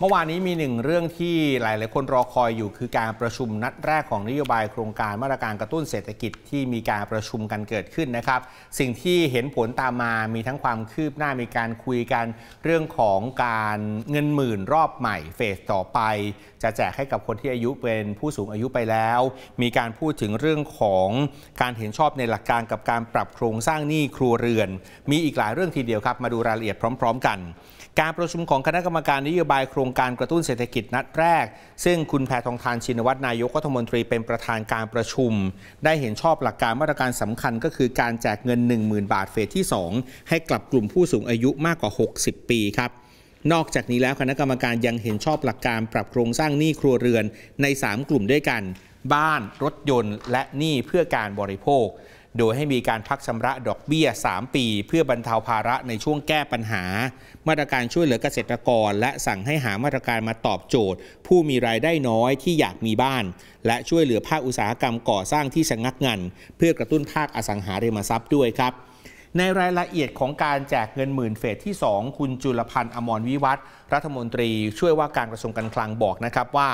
เมื่อวานนี้มีหนึ่งเรื่องที่หลาย ๆ คนรอคอยอยู่คือการประชุมนัดแรกของนโยบายโครงการมาตรการกระตุ้นเศรษฐกิจที่มีการประชุมกันเกิดขึ้นนะครับ สิ่งที่เห็นผลตามมามีทั้งความคืบหน้ามีการคุยกันเรื่องของการเงินหมื่นรอบใหม่ เฟสต่อไปจะแจกให้กับคนที่อายุเป็นผู้สูงอายุไปแล้ว มีการพูดถึงเรื่องของการเห็นชอบในหลักการกับการปรับโครงสร้างหนี้ครัวเรือน มีอีกหลายเรื่องทีเดียวครับมาดูรายละเอียดพร้อม ๆ กัน การประชุมของคณะกรรมการนโยบายโครงงการกระตุ้นเศรษฐกิจนัดแรก ซึ่งคุณแพทองทานชินวัตรนายกรัฐมนตรี เป็นประธานการประชุม ได้เห็นชอบหลักการมาตรการสำคัญก็คือการแจกเงิน 10,000 บาทเฟสที่ 2 ให้กลับกลุ่มผู้สูงอายุมากกว่า 60 ปีครับนอกจากนี้แล้วคณะกรรมการยังเห็นชอบหลักการปรับโครงสร้างหนี้ครัวเรือนใน 3 กลุ่มด้วยกัน บ้านรถยนต์ และหนี้เพื่อการบริโภคโดยให้มีการพักชำระดอกเบี้ย 3 ปี เพื่อบรรเทาภาระในช่วงแก้ปัญหา มาตรการช่วยเหลือเกษตรกร และสั่งให้หามาตรการมาตอบโจทย์ ผู้มีรายได้น้อยที่อยากมีบ้าน และช่วยเหลือภาคอุตสาหกรรมก่อสร้างที่ชะงักงันเพื่อกระตุ้นภาคอสังหาริมทรัพย์ด้วยครับในรายละเอียดของการแจกเงินหมื่นเฟสที่ 2 คุณจุลพันธ์อมรวิวัฒรัฐมนตรีช่วยว่าการกระทรวงการคลังบอกนะครับว่า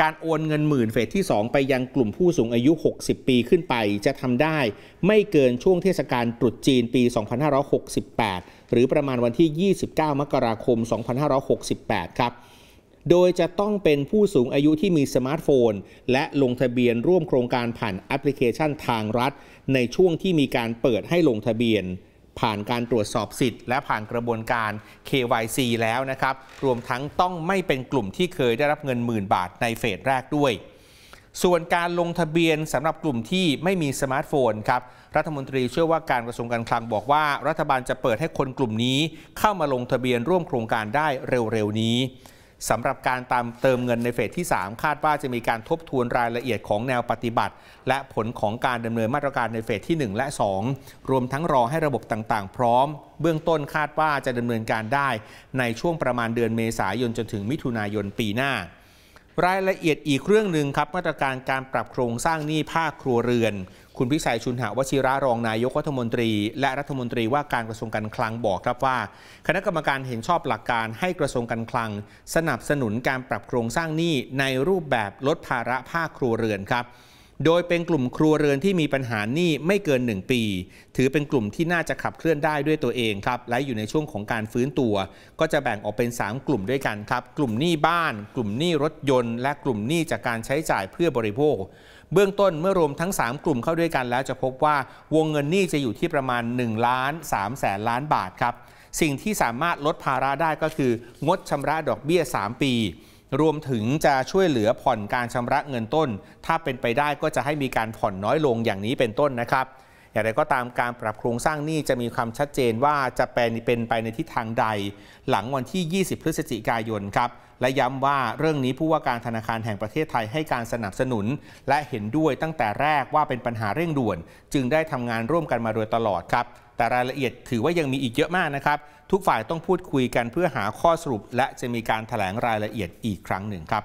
การโอนเงินหมื่นเฟสที่ 2 ไปยังกลุ่มผู้สูงอายุ 60 ปีขึ้นไปจะทำได้ ไม่เกินช่วงเทศกาลตรุษจีนปี 2568 หรือประมาณวันที่ 29 มกราคม 2568 ครับ โดยจะต้องเป็นผู้สูงอายุที่มีสมาร์ทโฟน และลงทะเบียนร่วมโครงการผ่านแอปพลิเคชันทางรัฐ ในช่วงที่มีการเปิดให้ลงทะเบียนผ่านการตรวจสอบสิทธิ์และผ่านกระบวนการ KYC แล้วนะครับ รวมทั้งต้องไม่เป็นกลุ่มที่เคยได้รับเงินหมื่นบาทในเฟสแรกด้วย ส่วนการลงทะเบียนสำหรับกลุ่มที่ไม่มีสมาร์ทโฟนครับ รัฐมนตรีเชื่อว่าการกระทรวงการคลังบอกว่ารัฐบาลจะเปิดให้คนกลุ่มนี้ เข้ามาลงทะเบียนร่วมโครงการได้เร็วๆนี้สำหรับการตามเติมเงินในเฟสที่ 3 คาดว่าจะมีการทบทวนรายละเอียดของแนวปฏิบัติ และผลของการดำเนินมาตรการในเฟสที่ 1 และ 2 รวมทั้งรอให้ระบบต่าง ๆ พร้อม เบื้องต้นคาดว่าจะดำเนินการได้ในช่วงประมาณเดือนเมษายนจนถึงมิถุนายนปีหน้ารายละเอียดอีกเรื่องหนึ่งครับ มาตรการการปรับโครงสร้างหนี้ภาคครัวเรือน คุณพิชัยชุนหาวชิระรองนายกรัฐมนตรี และรัฐมนตรีว่าการกระทรวงการคลังบอกครับว่า คณะกรรมการเห็นชอบหลักการให้กระทรวงการคลัง สนับสนุนการปรับโครงสร้างหนี้ในรูปแบบลดภาระภาคครัวเรือนครับโดยเป็นกลุ่มครัวเรือนที่มีปัญหาหนี้ไม่เกิน 1 ปี ถือเป็นกลุ่มที่น่าจะขับเคลื่อนได้ด้วยตัวเองครับและอยู่ในช่วงของการฟื้นตัว ก็จะแบ่งออกเป็น 3 กลุ่มด้วยกันครับ กลุ่มหนี้บ้าน กลุ่มหนี้รถยนต์ และกลุ่มหนี้จากการใช้จ่ายเพื่อบริโภค เบื้องต้นเมื่อรวมทั้ง 3 กลุ่มเข้าด้วยกัน แล้วจะพบว่า วงเงินหนี้จะอยู่ที่ประมาณ1ล้าน3แสนล้านบาทครับสิ่งที่สามารถลดภาระได้ก็คือ งดชำระดอกเบี้ย 3 ปีรวมถึงจะช่วยเหลือผ่อนการชำระเงินต้น ถ้าเป็นไปได้ก็จะให้มีการผ่อนน้อยลงอย่างนี้เป็นต้นนะครับอย่างไรก็ตามการปรับโครงสร้างหนี้จะมีความชัดเจนว่าจะเป็นเป็นไปในทิศทางใด หลังวันที่ 20 พฤศจิกายนครับและย้ำว่าเรื่องนี้ผู้ว่าการธนาคารแห่งประเทศไทยให้การสนับสนุน และเห็นด้วยตั้งแต่แรกว่าเป็นปัญหาเร่งด่วน จึงได้ทำงานร่วมกันมาโดยตลอดครับ แต่รายละเอียดถือว่ายังมีอีกเยอะมากนะครับทุกฝ่ายต้องพูดคุยกันเพื่อหาข้อสรุป และจะมีการถแถลงรายละเอียดอีกครั้งหนึ่งครับ